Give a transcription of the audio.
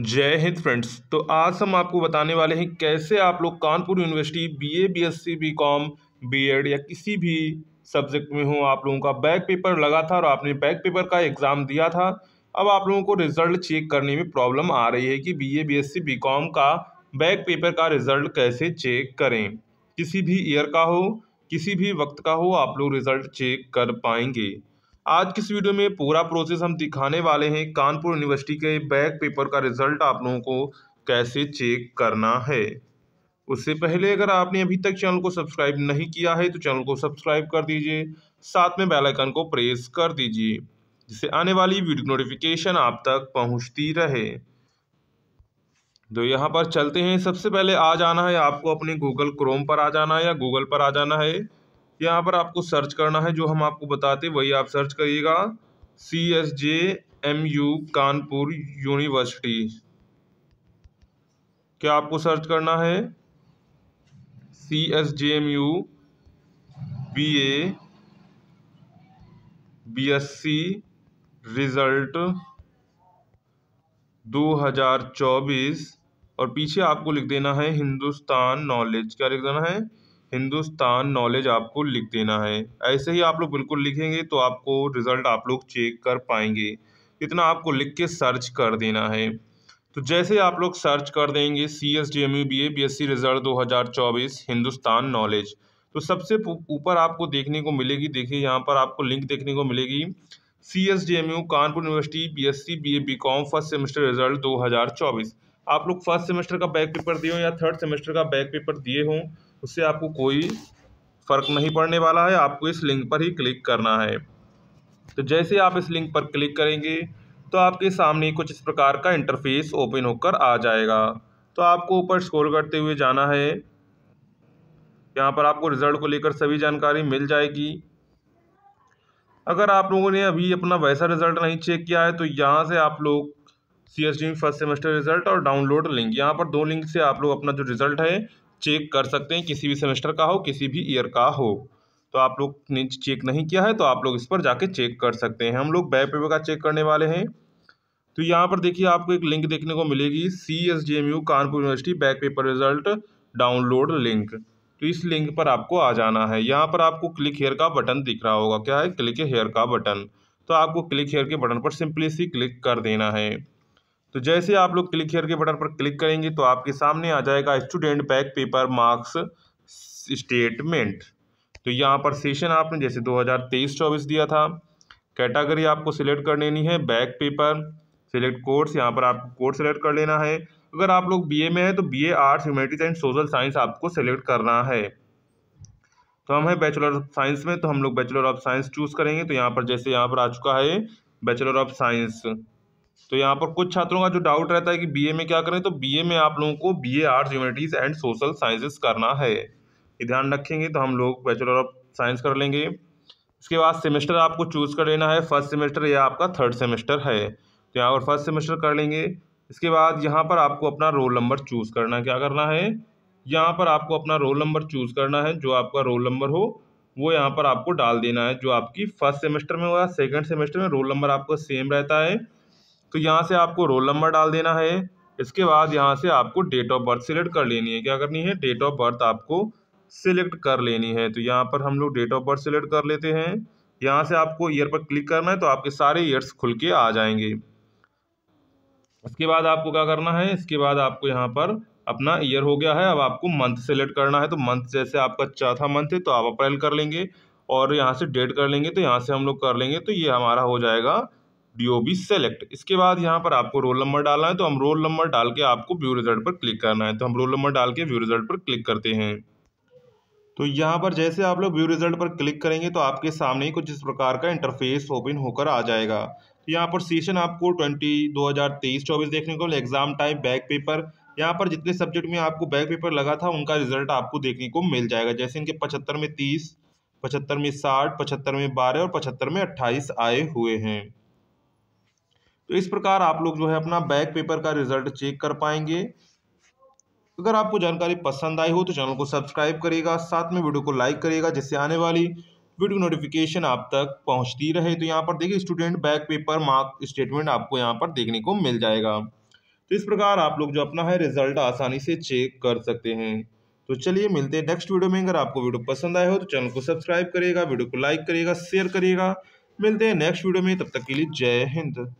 जय हिंद फ्रेंड्स तो आज हम आपको बताने वाले हैं कैसे आप लोग Kanpur university BA BSc BCom BEd या किसी भी सब्जेक्ट में हो आप लोगों का बैक पेपर लगा था और आपने बैक पेपर का एग्ज़ाम दिया था अब आप लोगों को रिजल्ट चेक करने में प्रॉब्लम आ रही है कि बीए बीएससी बीकॉम का बैक पेपर का रिजल्ट कैसे चेक करें किसी भी ईयर का हो किसी भी वक्त का हो आप लोग रिजल्ट चेक कर पाएंगे आज किस वीडियो में पूरा प्रोसेस हम दिखाने वाले हैं कानपुर यूनिवर्सिटी के बैक पेपर का रिजल्ट आप लोगों को कैसे चेक करना है उससे पहले अगर आपने अभी तक चैनल को सब्सक्राइब नहीं किया है तो चैनल को सब्सक्राइब कर दीजिए साथ में बेल आइकन को प्रेस कर दीजिए जिससे आने वाली वीडियो नोटिफिकेशन आप तक पहुंचती रहे तो यहाँ पर चलते हैं सबसे पहले आ जाना है आपको अपने गूगल क्रोम पर आ जाना है या गूगल पर आ जाना है यहाँ पर आपको सर्च करना है जो हम आपको बताते वही आप सर्च करिएगा C S J M U Kanpur university क्या आपको सर्च करना है C S J M U B A B S C result 2024 और पीछे आपको लिख देना है हिंदुस्तान नॉलेज क्या लिख देना है हिंदुस्तान नॉलेज आपको लिख देना है ऐसे ही आप लोग बिल्कुल लिखेंगे तो आपको रिज़ल्ट आप लोग चेक कर पाएंगे इतना आपको लिख के सर्च कर देना है तो जैसे आप लोग सर्च कर देंगे C S D M U B A B S C result दो हज़ार चौबीस हिंदुस्तान नॉलेज तो सबसे ऊपर आपको देखने को मिलेगी देखिए यहाँ पर आपको लिंक देखने को मिलेगी C S D M U Kanpur university B S C B A B com first semester result दो हज़ार चौबीस आप लोग फर्स्ट सेमेस्टर का बैक पेपर दिए हों या थर्ड सेमेस्टर का बैक पेपर दिए हों उससे आपको कोई फ़र्क नहीं पड़ने वाला है आपको इस लिंक पर ही क्लिक करना है तो जैसे आप इस लिंक पर क्लिक करेंगे तो आपके सामने कुछ इस प्रकार का इंटरफेस ओपन होकर आ जाएगा तो आपको ऊपर स्क्रॉल करते हुए जाना है यहाँ पर आपको रिज़ल्ट को लेकर सभी जानकारी मिल जाएगी अगर आप लोगों ने अभी अपना वैसा रिज़ल्ट नहीं चेक किया है तो यहाँ से आप लोग C S D first semester result और डाउनलोड लिंक यहाँ पर दो लिंक से आप लोग अपना जो रिजल्ट है चेक कर सकते हैं किसी भी सेमेस्टर का हो किसी भी ईयर का हो तो आप लोग ने चेक नहीं किया है तो आप लोग इस पर जाके चेक कर सकते हैं हम लोग बैक पेपर का चेक करने वाले हैं तो यहाँ पर देखिए आपको एक लिंक देखने को मिलेगी C S D M U Kanpur university back paper result download link तो इस लिंक पर आपको आ जाना है यहाँ पर आपको क्लिक हेयर का बटन दिख रहा होगा क्या है क्लिक हेयर का बटन तो आपको क्लिक हेयर के बटन पर सिंपली सी क्लिक कर देना है तो जैसे आप लोग क्लिक हेयर के बटन पर क्लिक करेंगे तो आपके सामने आ जाएगा student back paper marks statement तो यहाँ पर सेशन आपने जैसे 2023-24 दिया था कैटेगरी आपको सिलेक्ट कर लेनी है बैक पेपर सिलेक्ट कोर्स यहाँ पर आपको कोर्स सेलेक्ट कर लेना है अगर आप लोग बीए में हैं तो BA arts humanities and social science आपको सेलेक्ट करना है तो हम है बैचलर ऑफ साइंस में तो हम लोग बैचलर ऑफ साइंस चूज़ करेंगे तो यहाँ पर जैसे यहाँ पर आ चुका है बैचलर ऑफ साइंस तो यहाँ पर कुछ छात्रों का जो डाउट रहता है कि बीए में क्या करें तो बीए में आप लोगों को BA arts humanities and social sciences करना है ये ध्यान रखेंगे तो हम लोग बैचलर ऑफ साइंस कर लेंगे इसके बाद सेमेस्टर आपको चूज़ कर लेना है फर्स्ट सेमेस्टर या आपका थर्ड सेमेस्टर है तो यहाँ पर फर्स्ट सेमेस्टर कर लेंगे इसके बाद यहाँ पर आपको अपना रोल नंबर चूज़ करना क्या करना है यहाँ पर आपको अपना रोल नंबर चूज़ करना है जो आपका रोल नंबर हो वो यहाँ पर आपको डाल देना है जो आपकी फर्स्ट सेमेस्टर में हुआ सेकंड सेमेस्टर में रोल नंबर आपका सेम रहता है तो यहाँ से आपको रोल नंबर डाल देना है इसके बाद यहाँ से आपको डेट ऑफ बर्थ सिलेक्ट कर लेनी है क्या करनी है डेट ऑफ बर्थ आपको सिलेक्ट कर लेनी है तो यहाँ पर हम लोग डेट ऑफ बर्थ सिलेक्ट कर लेते हैं यहाँ से आपको ईयर पर क्लिक करना है तो आपके सारे ईयर्स खुल के आ जाएंगे इसके बाद आपको क्या करना है इसके बाद आपको यहाँ पर अपना ईयर हो गया है अब आपको मंथ सेलेक्ट करना है तो मंथ जैसे आपका चौथा मंथ है तो आप अप्रैल कर लेंगे और यहाँ से डेट कर लेंगे तो यहाँ से हम लोग कर लेंगे तो ये हमारा हो जाएगा डी सेलेक्ट इसके बाद यहाँ पर आपको रोल नंबर डालना है तो हम रोल नंबर डाल के आपको व्यू रिजल्ट पर क्लिक करना है तो हम रोल नंबर डाल के व्यू रिजल्ट पर क्लिक करते हैं तो यहाँ पर जैसे आप लोग व्यू रिजल्ट पर क्लिक करेंगे तो आपके सामने ही कुछ इस प्रकार का इंटरफेस ओपन होकर आ जाएगा तो यहाँ पर सेशन आपको ट्वेंटी दो हज़ार तेईस चौबीस देखने को एग्जाम टाइप बैक पेपर यहाँ पर जितने सब्जेक्ट में आपको बैक पेपर लगा था उनका रिजल्ट आपको देखने को मिल जाएगा जैसे इनके पचहत्तर में तीस पचहत्तर में साठ पचहत्तर में बारह और पचहत्तर में अट्ठाईस आए हुए हैं तो इस प्रकार आप लोग जो है अपना बैक पेपर का रिजल्ट चेक कर पाएंगे अगर आपको जानकारी पसंद आई हो तो चैनल को सब्सक्राइब करिएगा साथ में वीडियो को लाइक करिएगा जिससे आने वाली वीडियो नोटिफिकेशन आप तक पहुंचती रहे तो यहाँ पर देखिए student back paper mark statement आपको यहाँ पर देखने को मिल जाएगा तो इस प्रकार आप लोग जो अपना है रिजल्ट आसानी से चेक कर सकते हैं तो चलिए मिलते हैं नेक्स्ट वीडियो में अगर आपको वीडियो पसंद आए हो तो चैनल को सब्सक्राइब करिएगा वीडियो को लाइक करिएगा शेयर करिएगा मिलते हैं नेक्स्ट वीडियो में तब तक के लिए जय हिंद